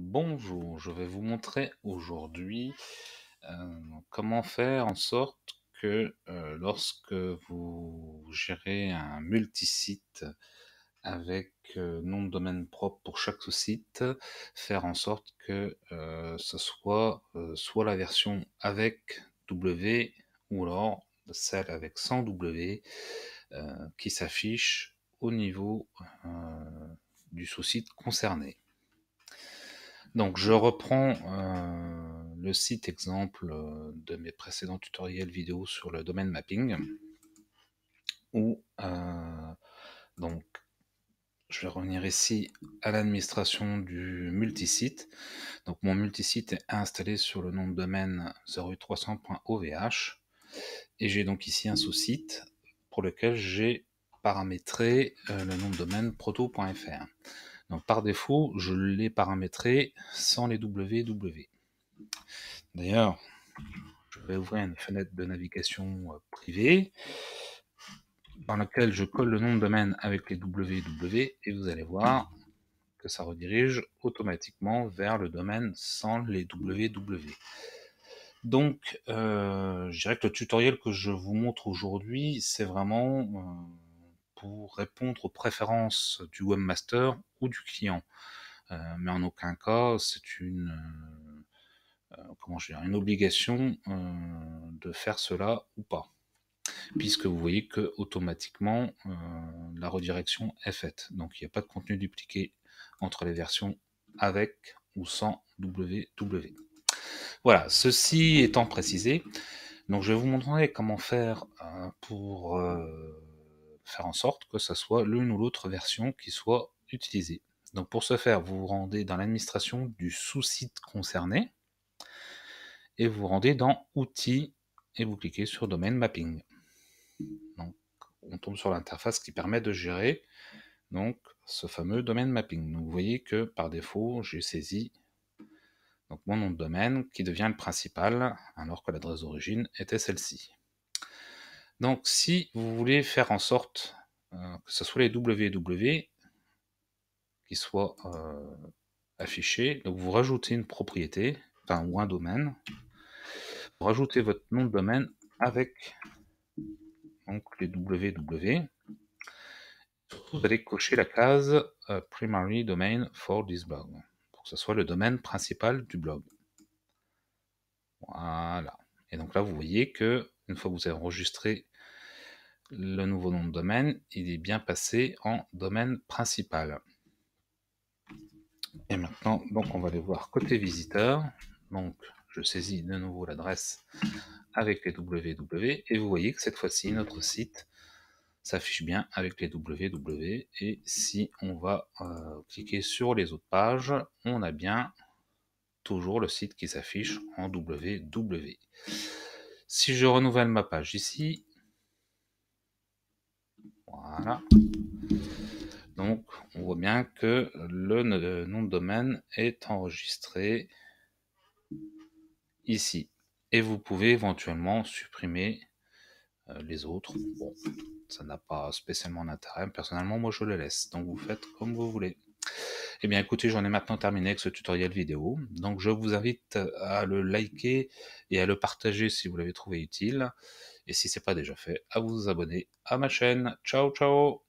Bonjour, je vais vous montrer aujourd'hui euh, comment faire en sorte que euh, lorsque vous gérez un multisite avec euh, nom de domaine propre pour chaque sous-site, faire en sorte que ce soit soit la version avec W ou alors celle avec 100 W qui s'affiche au niveau du sous-site concerné. Donc je reprends euh, le site exemple euh, de mes précédents tutoriels vidéo sur le domaine mapping où euh, donc je vais revenir ici à l'administration du multisite. Donc mon multisite est installé sur le nom de domaine 0300.ovh et j'ai donc ici un sous-site pour lequel j'ai paramétré le nom de domaine proto.fr. Donc par défaut, je l'ai paramétré sans les WW. D'ailleurs, je vais ouvrir une fenêtre de navigation euh, privée dans laquelle je colle le nom de domaine avec les WW et vous allez voir que ça redirige automatiquement vers le domaine sans les WW. Donc, euh, je dirais que le tutoriel que je vous montre aujourd'hui, c'est vraiment euh, répondre aux préférences du webmaster ou du client. Euh, mais en aucun cas, c'est une, euh, euh, comment je une obligation de faire cela ou pas. Puisque vous voyez que automatiquement la redirection est faite. Donc il n'y a pas de contenu dupliqué entre les versions avec ou sans WW. Voilà, ceci étant précisé, donc je vais vous montrer comment faire pour faire en sorte que ce soit l'une ou l'autre version qui soit utilisée. Donc pour ce faire, vous vous rendez dans l'administration du sous-site concerné et vous vous rendez dans Outils et vous cliquez sur Domaine Mapping. Donc on tombe sur l'interface qui permet de gérer donc ce fameux domaine mapping. vous voyez que par défaut, j'ai saisi donc mon nom de domaine qui devient le principal alors que l'adresse d'origine était celle-ci. Donc, si vous voulez faire en sorte euh, que ce soit les WW qui soient euh, affichés, donc vous rajoutez une propriété, enfin, ou un domaine, vous rajoutez votre nom de domaine avec donc, les WW. vous allez cocher la case euh, Primary Domain for this blog, pour que ce soit le domaine principal du blog. Voilà. Et donc là, vous voyez que une fois que vous avez enregistré le nouveau nom de domaine, il est bien passé en domaine principal. Et maintenant, donc on va aller voir côté visiteur. Donc je saisis de nouveau l'adresse avec les www et vous voyez que cette fois-ci notre site s'affiche bien avec les www et si on va euh, cliquer sur les autres pages, on a bien toujours le site qui s'affiche en www. Si je renouvelle ma page ici, voilà. Donc, on voit bien que le nom de domaine est enregistré ici. Et vous pouvez éventuellement supprimer euh, les autres. Bon, ça n'a pas spécialement d'intérêt. Personnellement, moi, je le laisse. Donc, vous faites comme vous voulez. Eh bien écoutez, j'en ai maintenant terminé avec ce tutoriel vidéo. Donc je vous invite à le liker et à le partager si vous l'avez trouvé utile. Et si ce n'est pas déjà fait, à vous abonner à ma chaîne. Ciao ciao